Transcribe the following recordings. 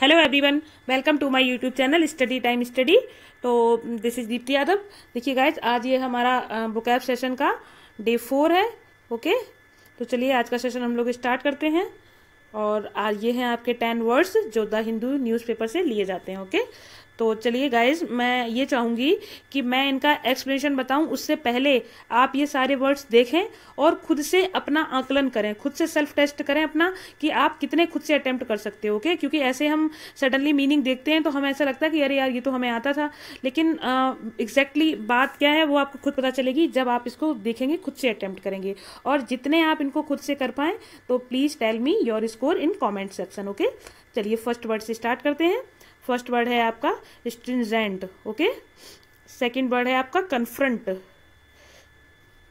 Hello everyone welcome to my YouTube channel study time study तो this is Deepti Yadav देखिए guys आज ये हमारा बुक ऐप सेशन का डे फोर है ओके तो चलिए आज का सेशन हम लोग स्टार्ट करते हैं और आज ये हैं आपके टेन वर्ड्स जो द हिंदू न्यूज़पेपर से लिए जाते हैं ओके तो चलिए गाइज मैं ये चाहूँगी कि मैं इनका एक्सप्लेनेशन बताऊँ उससे पहले आप ये सारे वर्ड्स देखें और खुद से अपना आकलन करें खुद से सेल्फ टेस्ट करें अपना कि आप कितने खुद से अटैम्प्ट कर सकते हो ओके क्योंकि ऐसे हम सडनली मीनिंग देखते हैं तो हमें ऐसा लगता है कि अरे यार ये तो हमें आता था लेकिन एग्जैक्टली exactly बात क्या है वो आपको खुद पता चलेगी जब आप इसको देखेंगे खुद से अटैम्प्ट करेंगे और जितने आप इनको खुद से कर पाएँ तो please tell me your score in comment section okay चलिए फर्स्ट वर्ड से स्टार्ट करते हैं फर्स्ट वर्ड है आपका स्ट्रिंजेंट ओके सेकंड वर्ड है आपका कन्फ्रंट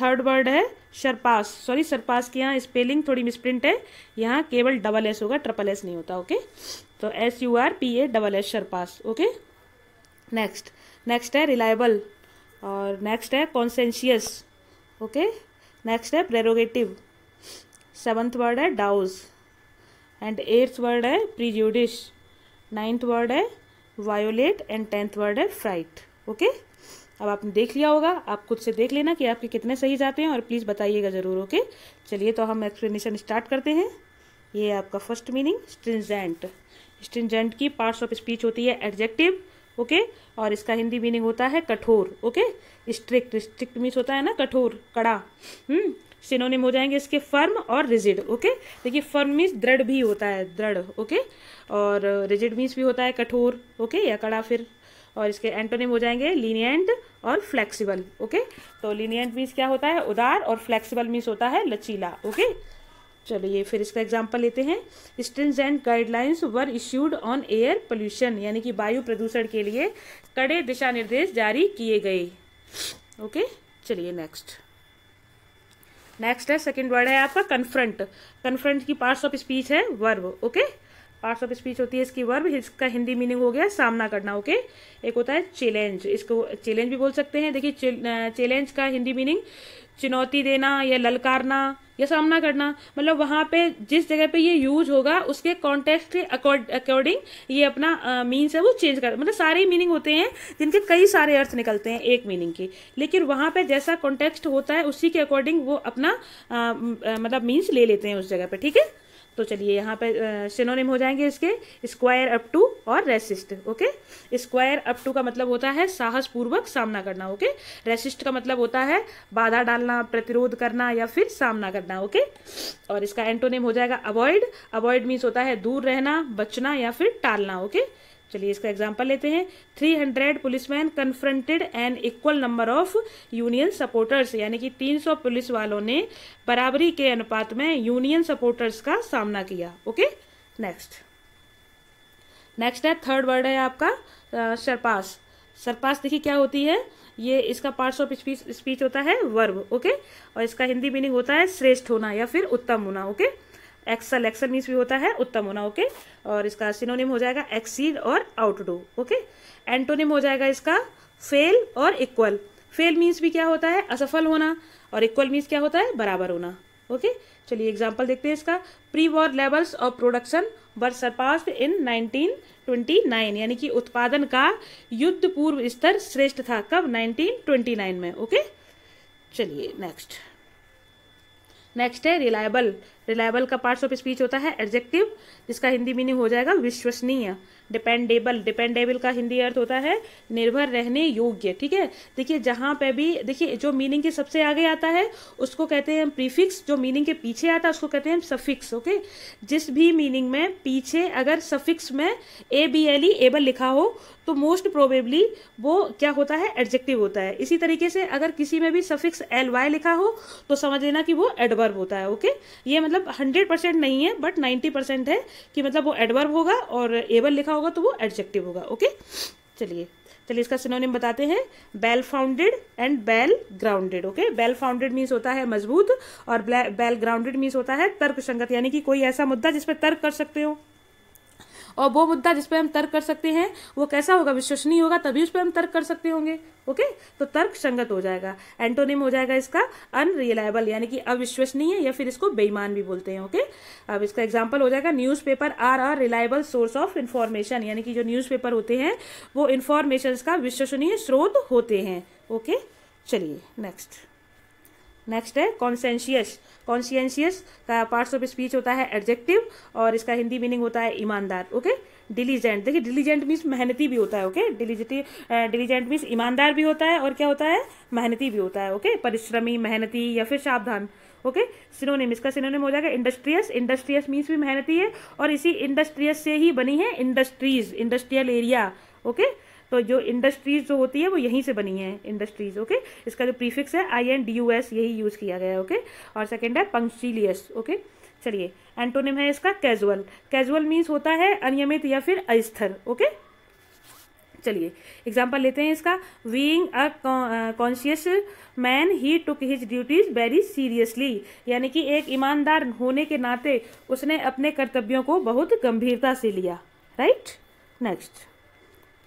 थर्ड वर्ड है सरपास सॉरी सरपास की यहाँ स्पेलिंग थोड़ी मिसप्रिंट है यहाँ केवल डबल एस होगा ट्रिपल एस नहीं होता ओके तो S U R P A double S surpass okay next next है रिलायबल और नेक्स्ट है कॉन्सेंशियस ओके नेक्स्ट है प्रेरोगेटिव सेवन्थ वर्ड है डाउज एंड एट्थ वर्ड है प्रीज्यूडिश नाइन्थ वर्ड है वायोलेट एंड टेंथ वर्ड है fright okay अब आपने देख लिया होगा आप खुद से देख लेना कि आपके कितने सही जाते हैं और प्लीज़ बताइएगा ज़रूर ओके चलिए तो हम एक्सप्लेनेशन स्टार्ट करते हैं ये है आपका फर्स्ट मीनिंग स्ट्रिंजेंट स्ट्रिंजेंट की पार्ट्स ऑफ स्पीच होती है एडजेक्टिव ओके और इसका हिंदी मीनिंग होता है कठोर ओके स्ट्रिक्ट स्ट्रिक्ट मीन्स होता है ना कठोर कड़ा हम्म? सिनोनिम हो जाएंगे इसके फर्म और रिजिड ओके देखिए फर्म मीन्स दृढ़ भी होता है दृढ़ ओके और रिजिड मीन्स भी होता है कठोर ओके या कड़ा फिर और इसके एंटोनिम हो जाएंगे लीनियंट और फ्लेक्सिबल ओके तो लीनियंट मीन्स क्या होता है उदार और फ्लेक्सिबल मीन्स होता है लचीला ओके चलिए फिर इसका एग्जाम्पल लेते हैं and guidelines were issued on air pollution यानी कि वायु प्रदूषण के लिए कड़े दिशा निर्देश जारी किए गए ओके चलिए नेक्स्ट नेक्स्ट है सेकंड वर्ड है आपका कन्फ्रंट कन्फ्रंट की पार्ट्स ऑफ स्पीच है verb okay parts of speech होती है इसकी वर्ब इसका हिंदी मीनिंग हो गया सामना करना ओके एक होता है चैलेंज इसको चैलेंज भी बोल सकते हैं देखिए चैलेंज का हिंदी मीनिंग चुनौती देना या ललकारना या सामना करना मतलब वहां पे जिस जगह पे ये यूज होगा उसके कॉन्टेक्स्ट के अकॉर्डिंग ये अपना मीन्स है वो चेंज कर मतलब सारे मीनिंग होते हैं जिनके कई सारे अर्थ निकलते हैं एक मीनिंग के लेकिन वहां पे जैसा कॉन्टेक्स्ट होता है उसी के अकॉर्डिंग वो अपना आ, मतलब मीन्स ले लेते हैं उस जगह पे ठीक है तो चलिए यहाँ पर सिनोनिम हो जाएंगे इसके स्क्वायर अप टू और resist okay square up to का मतलब होता है साहसपूर्वक सामना करना ओके रेसिस्ट का मतलब होता है बाधा डालना प्रतिरोध करना या फिर सामना करना ओके और इसका एंटोनिम हो जाएगा अवॉइड अवॉइड मीन्स होता है दूर रहना बचना या फिर टालना ओके चलिए इसका एग्जाम्पल लेते हैं 300 hundred policeman confronted an equal number of union supporters यानी कि 300 पुलिस वालों ने बराबरी के अनुपात में यूनियन सपोर्टर्स का सामना किया ओके नेक्स्ट नेक्स्ट है थर्ड वर्ड है आपका सरपास सरपास देखिए क्या होती है ये इसका पार्ट ऑफ स्पीच स्पीच होता है वर्ब ओके और इसका हिंदी मीनिंग होता है श्रेष्ठ होना या फिर उत्तम होना ओके एक्सल एक्सल मीन्स भी होता है उत्तम होना ओके और इसका सिनोनिम हो जाएगा एक्सीड और आउटडू ओके एंटोनिम हो जाएगा इसका फेल और इक्वल फेल मीन्स भी क्या होता है असफल होना और इक्वल मीन्स क्या होता है बराबर होना ओके चलिए एग्जाम्पल देखते हैं इसका pre war levels of production were surpassed in 1929 यानी कि उत्पादन का युद्ध पूर्व स्तर श्रेष्ठ था कब 1929 में ओके चलिए नेक्स्ट नेक्स्ट है रिलायबल रिलायबल का पार्ट्स ऑफ स्पीच होता है एडजेक्टिव जिसका हिंदी मीनिंग हो जाएगा विश्वसनीय डिपेंडेबल डिपेंडेबल का हिंदी अर्थ होता है निर्भर रहने योग्य ठीक है देखिए जहां पे भी देखिए जो मीनिंग के सबसे आगे आता है उसको कहते हैं हम प्रीफिक्स जो मीनिंग के पीछे आता है उसको कहते हैं हम सफिक्स ओके जिस भी मीनिंग में पीछे अगर सफिक्स में A B L E able लिखा हो तो मोस्ट प्रोबेबली वो क्या होता है एडजेक्टिव होता है इसी तरीके से अगर किसी में भी सफिक्स एल वाई लिखा हो तो समझ लेना कि वो एडवर्ब होता है ओके ये मतलब मतलब हंड्रेड परसेंट नहीं है बट नाइन्टी परसेंट है कि मतलब वो एडवर्ब होगा और एबल लिखा होगा तो वो एडजेक्टिव होगा ओके चलिए चलिए इसका सिनोनिम बताते हैं well founded and well grounded okay well founded means होता है मजबूत और बेल ग्राउंडेड मीन्स होता है तर्क संगत यानी कि कोई ऐसा मुद्दा जिस पर तर्क कर सकते हो और वो मुद्दा जिसपे हम तर्क कर सकते हैं वो कैसा होगा विश्वसनीय होगा तभी उस पर हम तर्क कर सकते होंगे ओके तो तर्क संगत हो जाएगा एंटोनिम हो जाएगा इसका अनरियलाइबल यानी कि अविश्वसनीय या फिर इसको बेईमान भी बोलते हैं ओके अब इसका एग्जाम्पल हो जाएगा newspaper are our reliable source of information यानी कि जो न्यूज पेपर होते हैं वो इन्फॉर्मेशन का विश्वसनीय स्रोत होते हैं ओके चलिए नेक्स्ट नेक्स्ट है कॉन्सेंशियस कॉन्सियंशियस का पार्ट्स ऑफ स्पीच होता है एडजेक्टिव और इसका हिंदी मीनिंग होता है ईमानदार ओके डिलीजेंट देखिए डिलीजेंट मीन्स मेहनती भी होता है ओके डिलीजेंटी डिलीजेंट मीन्स ईमानदार भी होता है और क्या होता है मेहनती भी होता है ओके परिश्रमी मेहनती या फिर सावधान ओके सिनोनिम इसका सिनोनिम हो जाएगा इंडस्ट्रियस इंडस्ट्रियस मीन्स भी मेहनती है और इसी इंडस्ट्रियस से ही बनी है industries industrial area okay okay? तो जो इंडस्ट्रीज जो होती है वो यहीं से बनी है इंडस्ट्रीज ओके इसका जो प्रीफिक्स है I N D U S यही यूज़ किया गया है ओके और सेकेंड है पंक्चीलियस ओके चलिए एंटोनिम है इसका कैजुअल कैजुअल मीन्स होता है अनियमित या फिर अस्थिर ओके चलिए एग्जाम्पल लेते हैं इसका being a conscious man he took his duties very seriously यानी कि एक ईमानदार होने के नाते उसने अपने कर्तव्यों को बहुत गंभीरता से लिया राइट नेक्स्ट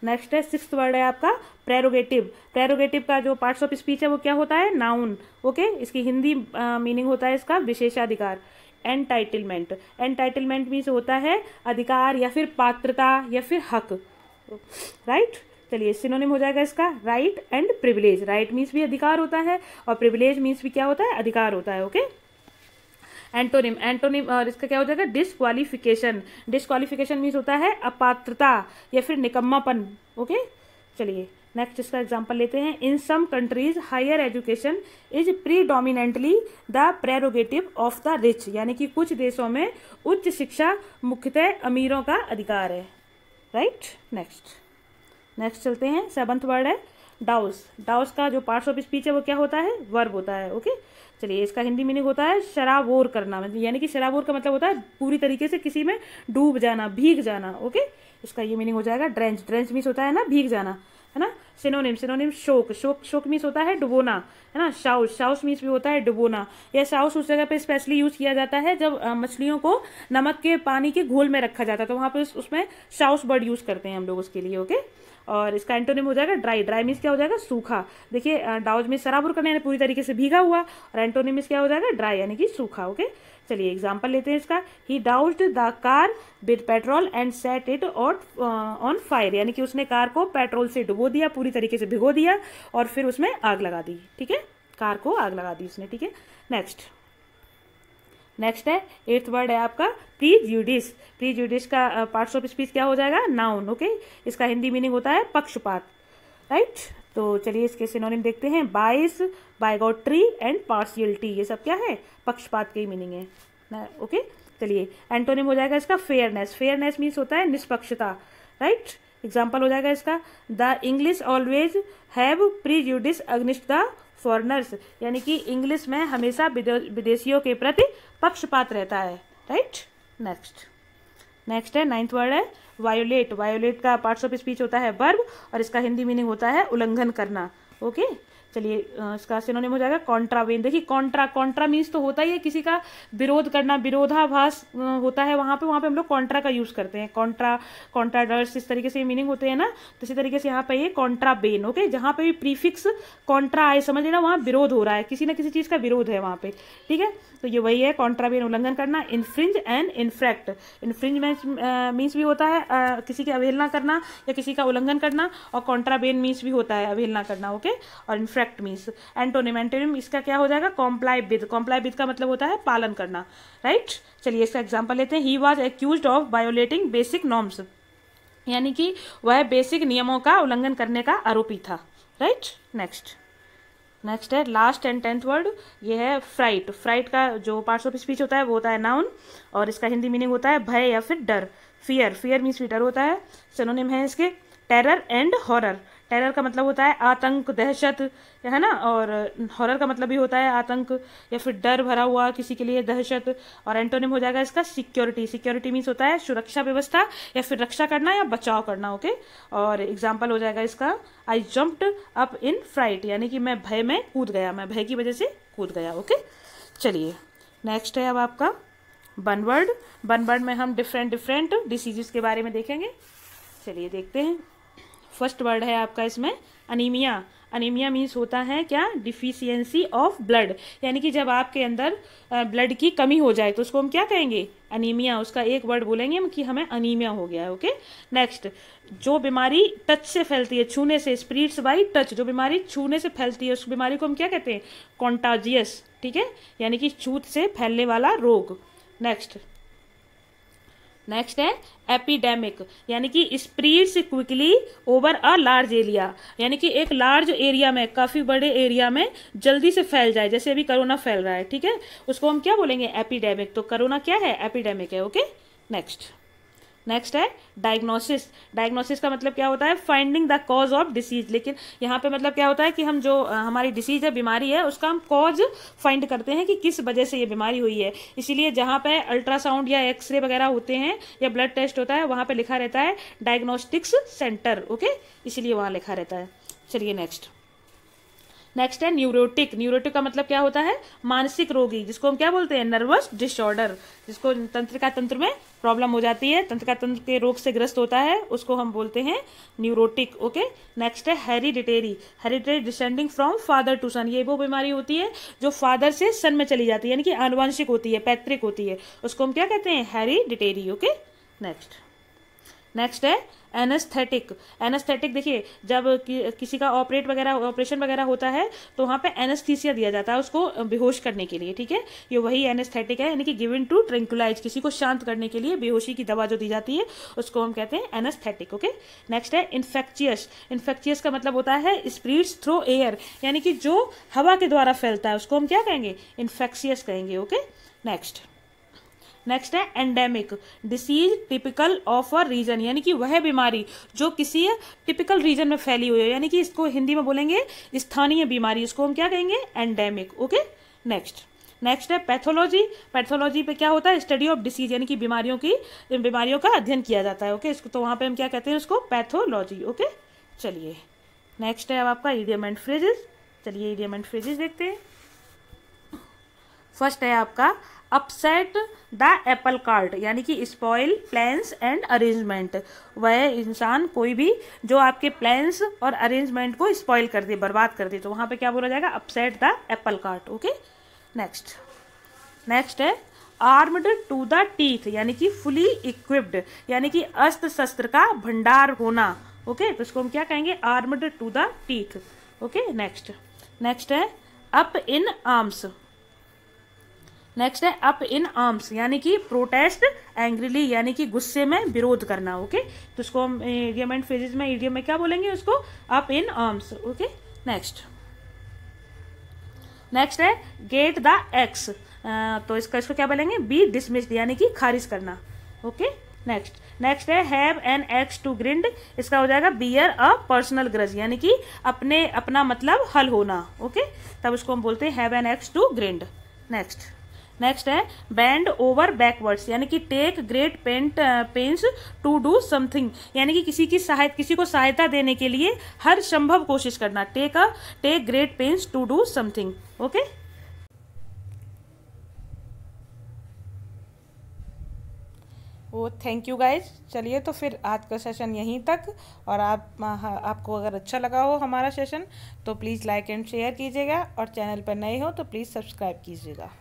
नेक्स्ट है सिक्स वर्ड है आपका प्रेरोगेटिव प्रेरोगेटिव का जो पार्ट्स ऑफ स्पीच है वो क्या होता है नाउन ओके okay? इसकी हिंदी मीनिंग होता है इसका विशेषाधिकार एंटाइटलमेंट एंटाइटलमेंट मीन्स होता है अधिकार या फिर पात्रता या फिर हक राइट right? चलिए सिनोनिम हो जाएगा इसका right and privilege right means भी अधिकार होता है और प्रिविलेज मीन्स भी क्या होता है अधिकार होता है ओके okay? एंटोनिम एंटोनिम और इसका क्या हो जाएगा डिस्कालिफिकेशन डिस्कालिफिकेशन मीन्स होता है अपात्रता या फिर निकम्मापन ओके चलिए नेक्स्ट इसका एग्जाम्पल लेते हैं in some countries higher education is predominantly the prerogative of the rich यानी कि कुछ देशों में उच्च शिक्षा मुख्यतः अमीरों का अधिकार है राइट नेक्स्ट नेक्स्ट चलते हैं सेवंथ वर्ड है डाउस डाउस का जो पार्ट्स ऑफ स्पीच है वो क्या होता है वर्ब होता है ओके चलिए इसका हिंदी मीनिंग होता है शराबोर करना मतलब यानी कि शराबोर का मतलब होता है पूरी तरीके से किसी में डूब जाना भीग जाना ओके इसका ये मीनिंग हो जाएगा ड्रेंच ड्रेंच मीन्स होता है ना भीग जाना है ना सिनोनिम सिनोनिम शोक शोक शोक मीन्स होता है डुबोना है ना शाउस शाउस मीन्स भी होता है डुबोना यह शाउस उस जगह पे स्पेशली यूज किया जाता है जब मछलियों को नमक के पानी के घोल में रखा जाता है तो वहां पे उस, उसमें शाउस बर्ड यूज करते हैं हम लोग उसके लिए ओके और इसका एंटोनिम हो जाएगा ड्राई ड्राई मीन्स क्या हो जाएगा सूखा देखिए डाउज में शराबुर करने पूरी तरीके से भीगा हुआ और एंटोनिम क्या हो जाएगा ड्राई यानी कि सूखा ओके चलिए एग्जाम्पल लेते हैं इसका he doused the car with petrol and set it और ऑन फायर यानी कि उसने कार को पेट्रोल से डुबो दिया पूरी तरीके से भिगो दिया और फिर उसमें आग लगा दी ठीक है कार को आग लगा दी उसने ठीक है नेक्स्ट नेक्स्ट है एट्थ वर्ड है आपका प्री ज्यूडिस प्री ज्यूडिस का पार्ट्स ऑफ स्पीच क्या हो जाएगा नाउन ओके okay? इसका हिंदी मीनिंग होता है पक्षपात राइट right? तो चलिए इसके सिनोनिम देखते हैं बाइस बायोट्री एंड पार्शियलिटी ये सब क्या है पक्षपात के ही मीनिंग है ना ओके चलिए एंटोनिम हो जाएगा इसका फेयरनेस फेयरनेस मीन्स होता है निष्पक्षता राइट एग्जाम्पल हो जाएगा इसका the English always have prejudice against the foreigners यानी कि इंग्लिश में हमेशा विदेशियों के प्रति पक्षपात रहता है राइट नेक्स्ट नेक्स्ट है नाइन्थ वर्ड है वायोलेट वायोलेट का पार्ट्स ऑफ स्पीच होता है वर्ब और इसका हिंदी मीनिंग होता है उल्लंघन करना ओके okay? चलिए इसका सिनोनिम हो जाएगा कॉन्ट्रावेन देखिए कॉन्ट्रा कॉन्ट्रा मीन्स तो होता ही है किसी का विरोध करना विरोधाभास होता है वहां पे वहां पे हम लोग कॉन्ट्रा का यूज़ करते हैं कॉन्ट्रा कॉन्ट्राडर्स इस तरीके से मीनिंग होते हैं ना तो इसी तरीके से यहाँ पे ये कॉन्ट्राबेन ओके जहां पे भी प्रीफिक्स कॉन्ट्रा आए समझ लेना वहाँ विरोध हो रहा है किसी ना किसी चीज़ का विरोध है वहां पे ठीक है तो ये वही है कॉन्ट्राबेन उल्लंघन करना infringe and infract infringe means भी होता है किसी की अवहेलना करना या किसी का उल्लंघन करना और कॉन्ट्राबेन मीन्स भी होता है अवहेलना करना ओके और infract contract means antonym antonym इसका क्या हो जाएगा कॉम्प्लाई विद कॉम्प्लाई विद का मतलब होता है पालन करना राइट right? चलिए इसका एग्जाम्पल लेते हैं he was accuse of violating basic norms यानी कि वह बेसिक नियमों का उल्लंघन करने का आरोपी था राइट नेक्स्ट नेक्स्ट है लास्ट एंड टेंथ वर्ड ये है फ्राइट फ्राइट का जो पार्ट्स ऑफ स्पीच होता है वो होता है नाउन और इसका हिंदी मीनिंग होता है भय या फिर डर फियर फियर मीन्स भी डर होता है सिनोनिम है इसके टेरर एंड हॉरर टेरर का मतलब होता है आतंक दहशत है ना और हॉरर का मतलब भी होता है आतंक या फिर डर भरा हुआ किसी के लिए दहशत और एंटोनिम हो जाएगा इसका सिक्योरिटी सिक्योरिटी मीन्स होता है सुरक्षा व्यवस्था या फिर रक्षा करना या बचाव करना ओके और एग्जाम्पल हो जाएगा इसका आई जम्प्ट अप इन फ्राइट यानी कि मैं भय में कूद गया मैं भय की वजह से कूद गया ओके चलिए नेक्स्ट है अब आपका बनवर्ड बनवर्ड में हम डिफरेंट डिफरेंट डिसीजेस के बारे में देखेंगे चलिए देखते हैं फर्स्ट वर्ड है आपका इसमें अनीमिया अनीमिया मीन्स होता है क्या डिफिशियंसी ऑफ ब्लड यानी कि जब आपके अंदर ब्लड की कमी हो जाए तो उसको हम क्या कहेंगे अनीमिया उसका एक वर्ड बोलेंगे हम कि हमें अनीमिया हो गया है ओके नेक्स्ट जो बीमारी टच से फैलती है छूने से स्प्रीट्स बाई टच जो बीमारी छूने से फैलती है उस बीमारी को हम क्या कहते हैं कॉन्टाजियस ठीक है यानी कि छूत से फैलने वाला रोग नेक्स्ट नेक्स्ट है एपिडेमिक यानी कि spreads quickly over a large area यानी कि एक लार्ज एरिया में काफ़ी बड़े एरिया में जल्दी से फैल जाए जैसे अभी कोरोना फैल रहा है ठीक है उसको हम क्या बोलेंगे एपिडेमिक तो कोरोना क्या है एपिडेमिक है ओके नेक्स्ट नेक्स्ट है डायग्नोसिस डायग्नोसिस का मतलब क्या होता है finding the cause of disease लेकिन यहाँ पे मतलब क्या होता है कि हम जो हमारी डिसीज है बीमारी है उसका हम कॉज फाइंड करते हैं कि किस वजह से ये बीमारी हुई है इसीलिए जहाँ पे अल्ट्रासाउंड या एक्सरे वगैरह होते हैं या ब्लड टेस्ट होता है वहाँ पर लिखा रहता है डायग्नोस्टिक्स सेंटर ओके इसीलिए वहाँ लिखा रहता है चलिए नेक्स्ट नेक्स्ट है न्यूरोटिक न्यूरोटिक का मतलब क्या होता है मानसिक रोगी जिसको हम क्या बोलते हैं नर्वस डिसऑर्डर जिसको तंत्रिका तंत्र में प्रॉब्लम हो जाती है तंत्रिका तंत्र के रोग से ग्रस्त होता है उसको हम बोलते हैं न्यूरोटिक ओके नेक्स्ट है hereditary hereditary descending from father to son ये वो बीमारी होती है जो फादर से सन में चली जाती है यानी कि आनुवंशिक होती है पैतृक होती है उसको हम क्या कहते हैं हेरिडिटेरी ओके नेक्स्ट नेक्स्ट है एनेस्थेटिक एनेस्थेटिक देखिए जब कि, किसी का ऑपरेट वगैरह ऑपरेशन वगैरह होता है तो वहाँ पे एनेस्थीसिया दिया जाता है उसको बेहोश करने के लिए ठीक है ये वही एनेस्थेटिक है यानी कि गिवन टू ट्रेंकुलाइज किसी को शांत करने के लिए बेहोशी की दवा जो दी जाती है उसको हम कहते हैं एनेस्थेटिक ओके नेक्स्ट है इन्फेक्चियस इन्फेक्चियस का मतलब होता है स्प्रीड्स थ्रो एयर यानी कि जो हवा के द्वारा फैलता है उसको हम क्या कहेंगे इन्फेक्शियस कहेंगे ओके नेक्स्ट नेक्स्ट है endemic disease typical of a region यानी कि वह बीमारी जो किसी टिपिकल रीजन में फैली हुई है यानी कि इसको हिंदी में बोलेंगे स्थानीय बीमारी इसको हम क्या कहेंगे एंडेमिक ओके नेक्स्ट नेक्स्ट है पैथोलॉजी पैथोलॉजी पे क्या होता है स्टडी ऑफ डिसीज यानी कि बीमारियों की बीमारियों का अध्ययन किया जाता है ओके इसको तो वहां पे हम क्या कहते हैं उसको पैथोलॉजी ओके चलिए नेक्स्ट है अब आपका ईडियम एंड फ्रेजेस चलिए इडियमेंट एंड फ्रेजेस देखते हैं फर्स्ट है आपका अपसेट द एप्पल कार्ड यानी कि स्पॉइल प्लान्स एंड अरेंजमेंट वह इंसान कोई भी जो आपके प्लान्स और अरेंजमेंट को स्पॉइल कर दे बर्बाद कर दे तो वहाँ पे क्या बोला जाएगा upset the apple cart okay next next है आर्म्ड टू द टीथ यानी कि फुली इक्विप्ड यानी कि अस्त्र शस्त्र का भंडार होना ओके okay? तो इसको हम क्या कहेंगे armed to the teeth okay next next है अप इन आर्म्स नेक्स्ट है अप इन आर्म्स यानी कि प्रोटेस्ट एंग्रीली यानी कि गुस्से में विरोध करना ओके okay? तो उसको हम इडियम एंड फ्रेजेज में इडियम में क्या बोलेंगे उसको up in arms okay next next है गेट द एक्स तो इसका इसको क्या बोलेंगे बी डिसमिस्ड यानी कि खारिज करना ओके नेक्स्ट नेक्स्ट है have an axe to grind इसका हो जाएगा बियर अ पर्सनल ग्रज यानी कि अपने अपना मतलब हल होना ओके okay? तब उसको हम बोलते हैं have an axe to grind next next है बैंड ओवर बैकवर्ड्स यानी कि take great paint pains to do something यानी कि किसी की सहायता किसी को सहायता देने के लिए हर संभव कोशिश करना take a take great pains to do something okay oh thank you guys चलिए तो फिर आज का सेशन यहीं तक और आप आपको अगर अच्छा लगा हो हमारा सेशन तो प्लीज़ लाइक एंड शेयर कीजिएगा और चैनल पर नए हो तो प्लीज़ सब्सक्राइब कीजिएगा